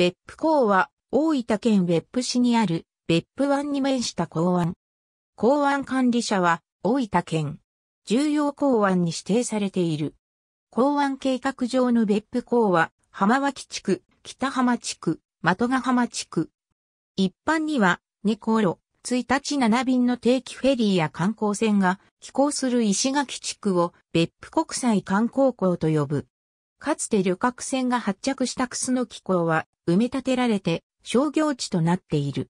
別府港は、大分県別府市にある、別府湾に面した港湾。港湾管理者は、大分県。重要港湾に指定されている。港湾計画上の別府港は、浜脇地区、北浜地区、的ヶ浜地区。一般には、2コロ、1日7便の定期フェリーや観光船が寄港する石垣地区を別府国際観光港と呼ぶ。かつて旅客船が発着した楠の寄港は埋め立てられて商業地となっている。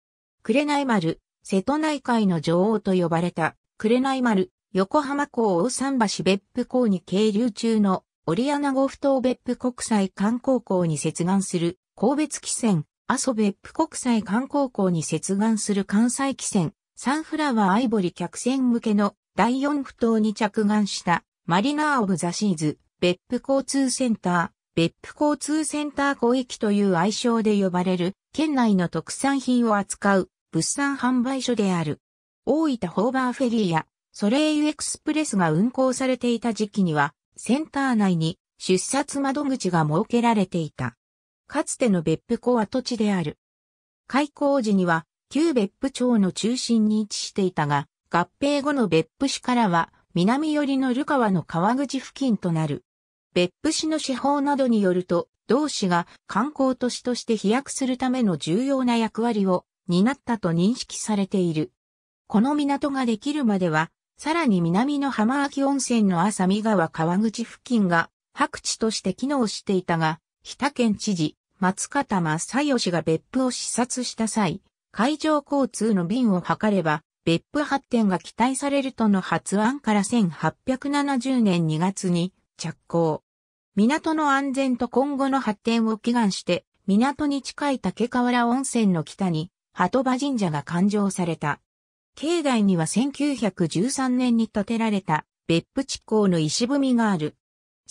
紅丸、瀬戸内海の女王と呼ばれた紅丸、横浜港大桟橋別府港に係留中のオリアナゴ不島別府国際観光港に接岸する神戸汽船、阿蘇別府国際観光港に接岸する関西汽船、サンフラワーアイボリ客船向けの第4不島に着岸したマリナー・オブ・ザ・シーズ、別府交通センター、別府交通センター湖域という愛称で呼ばれる、県内の特産品を扱う物産販売所である。大分ホーバーフェリーやソレイユエクスプレスが運行されていた時期には、センター内に出札窓口が設けられていた。かつての別府港跡地である。開港時には、旧別府町の中心に位置していたが、合併後の別府市からは、南寄りの流川の川口付近となる。別府市の司法などによると、同市が観光都市として飛躍するための重要な役割を担ったと認識されている。この港ができるまでは、さらに南の浜秋温泉の浅見川川口付近が白地として機能していたが、日田県知事、松方正義が別府を視察した際、海上交通の便を図れば、別府発展が期待されるとの発案から1870年2月に、着工。港の安全と今後の発展を祈願して、港に近い竹河原温泉の北に、鳩場神社が誕生された。境内には1913年に建てられた別府地港の石踏みがある。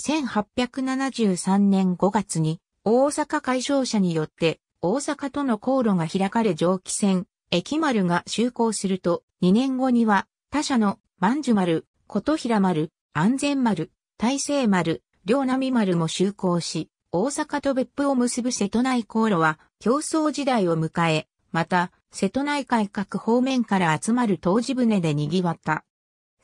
1873年5月に大阪海商社によって大阪との航路が開かれ蒸気船、駅丸が就航すると2年後には他社の万寿丸、琴平丸、安全丸、大成丸、両波丸も就航し、大阪と別府を結ぶ瀬戸内航路は競争時代を迎え、また、瀬戸内海各方面から集まる当時船で賑わった。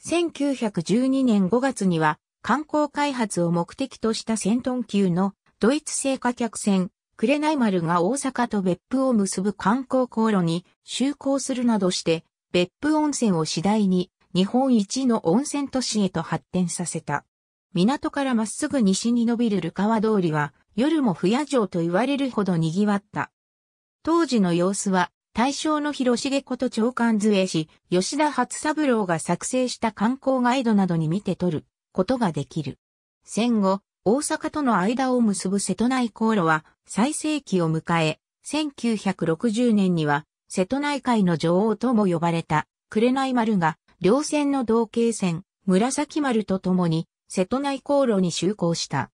1912年5月には、観光開発を目的とした戦闘級のドイツ製貨客船、紅丸が大阪と別府を結ぶ観光航路に就航するなどして、別府温泉を次第に日本一の温泉都市へと発展させた。港からまっすぐ西に伸びるルカワ通りは、夜も不夜城と言われるほど賑わった。当時の様子は、大正の広重こと長官図絵師、吉田初三郎が作成した観光ガイドなどに見て取ることができる。戦後、大阪との間を結ぶ瀬戸内航路は最盛期を迎え、1960年には瀬戸内海の女王とも呼ばれた紅丸が両線の同型線、紫丸と共に瀬戸内航路に就航した。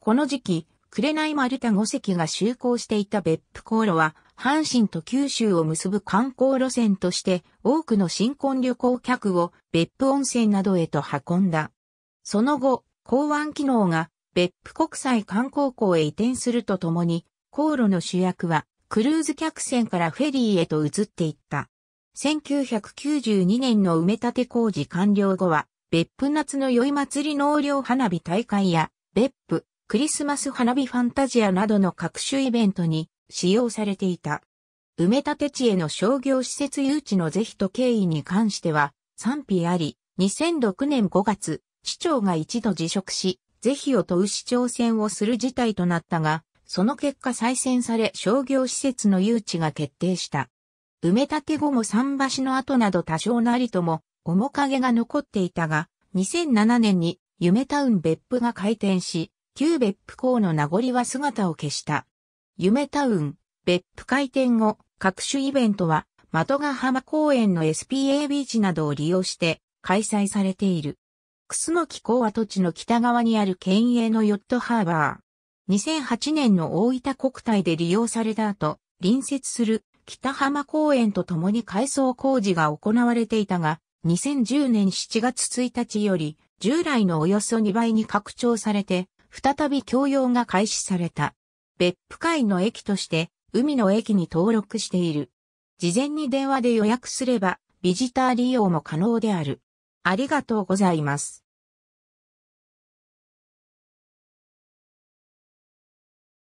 この時期、紅丸太五隻が就航していた別府航路は、阪神と九州を結ぶ観光路線として、多くの新婚旅行客を別府温泉などへと運んだ。その後、港湾機能が別府国際観光港へ移転するとともに、航路の主役は、クルーズ客船からフェリーへと移っていった。1992年の埋め立て工事完了後は、別府夏の宵祭り納涼花火大会や、別府、クリスマス花火ファンタジアなどの各種イベントに使用されていた。埋め立て地への商業施設誘致の是非と経緯に関しては賛否あり、2006年5月、市長が一度辞職し、是非を問う市長選をする事態となったが、その結果再選され商業施設の誘致が決定した。埋め立て後も桟橋の跡など多少なりとも面影が残っていたが、2007年に夢タウン別府が開店し、旧別府港の名残は姿を消した。夢タウン別府開店後、各種イベントは、的ヶ浜公園の SPA ビーチなどを利用して開催されている。楠木港跡地の北側にある県営のヨットハーバー。2008年の大分国体で利用された後、隣接する北浜公園と共に改装工事が行われていたが、2010年7月1日より、従来のおよそ2倍に拡張されて、再び供用が開始された。別府海の駅として、海の駅に登録している。事前に電話で予約すれば、ビジター利用も可能である。ありがとうございます。